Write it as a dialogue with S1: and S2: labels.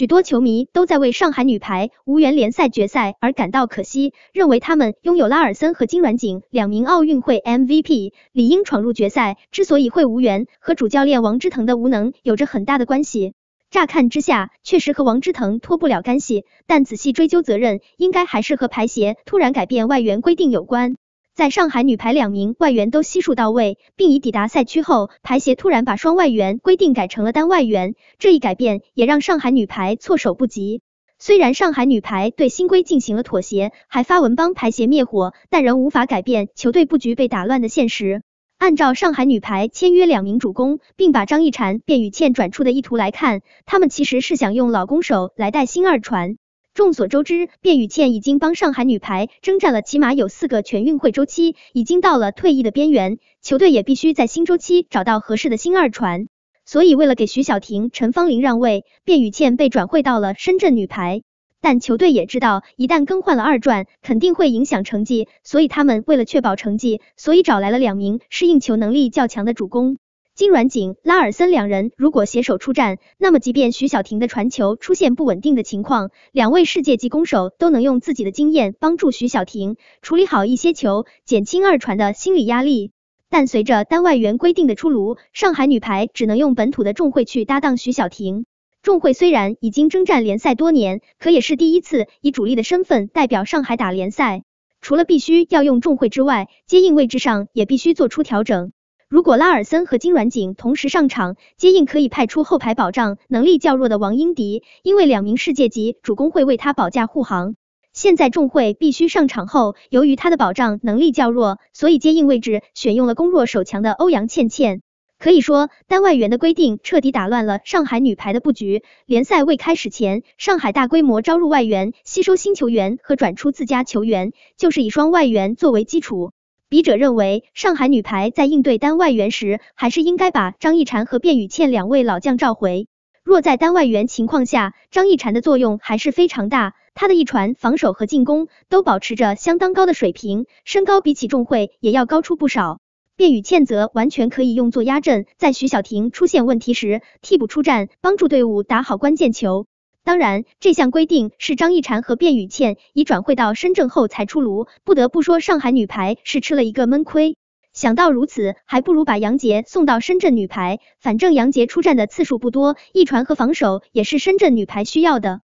S1: 许多球迷都在为上海女排无缘联赛决赛而感到可惜，认为他们拥有拉尔森和金软景两名奥运会 MVP，理应闯入决赛。之所以会无缘，和主教练王之腾的无能有着很大的关系。乍看之下，确实和王之腾脱不了干系，但仔细追究责任，应该还是和排协突然改变外援规定有关。在上海女排两名外援都悉数到位，并已抵达赛区后，排协突然把双外援规定改成了单外援，这一改变也让上海女排措手不及。虽然上海女排对新规进行了妥协，还发文帮排协灭火，但仍无法改变球队布局被打乱的现实。按照上海女排签约两名主攻，并把张一婵、卞雨倩转出的意图来看，他们其实是想用老攻手来带新二传。众所周知，卞雨倩已经帮上海女排征战了起码有四个全运会周期，已经到了退役的边缘。球队也必须在新周期找到合适的新二传，所以为了给徐小婷、陈芳琳让位，卞雨倩被转会到了深圳女排。但球队也知道，一旦更换了二传，肯定会影响成绩，所以他们为了确保成绩，所以找来了两名适应球能力较强的主攻。金软景、拉尔森两人如果携手出战，那么即便徐小婷的传球出现不稳定的情况，两位世界级攻手都能用自己的经验帮助徐小婷处理好一些球，减轻二传的心理压力。但随着单外援规定的出炉，上海女排只能用本土的仲慧去搭档徐小婷。仲慧虽然已经征战联赛多年，可也是第一次以主力的身份代表上海打联赛。除了必须要用仲慧之外，接应位置上也必须做出调整。如果拉尔森和金软景同时上场接应，可以派出后排保障能力较弱的王英迪，因为两名世界级主攻会为他保驾护航。现在众会必须上场后，由于他的保障能力较弱，所以接应位置选用了攻弱守强的欧阳倩倩。可以说，单外援的规定彻底打乱了上海女排的布局。联赛未开始前，上海大规模招入外援，吸收新球员和转出自家球员，就是以双外援作为基础。笔者认为，上海女排在应对单外援时，还是应该把张一禅和卞雨倩两位老将召回。若在单外援情况下，张一禅的作用还是非常大，她的一传、防守和进攻都保持着相当高的水平，身高比起众会也要高出不少。卞雨倩则完全可以用作压阵，在徐小婷出现问题时替补出战，帮助队伍打好关键球。当然，这项规定是张一婵和卞雨倩已转会到深圳后才出炉。不得不说，上海女排是吃了一个闷亏。想到如此，还不如把杨洁送到深圳女排，反正杨洁出战的次数不多，一传和防守也是深圳女排需要的。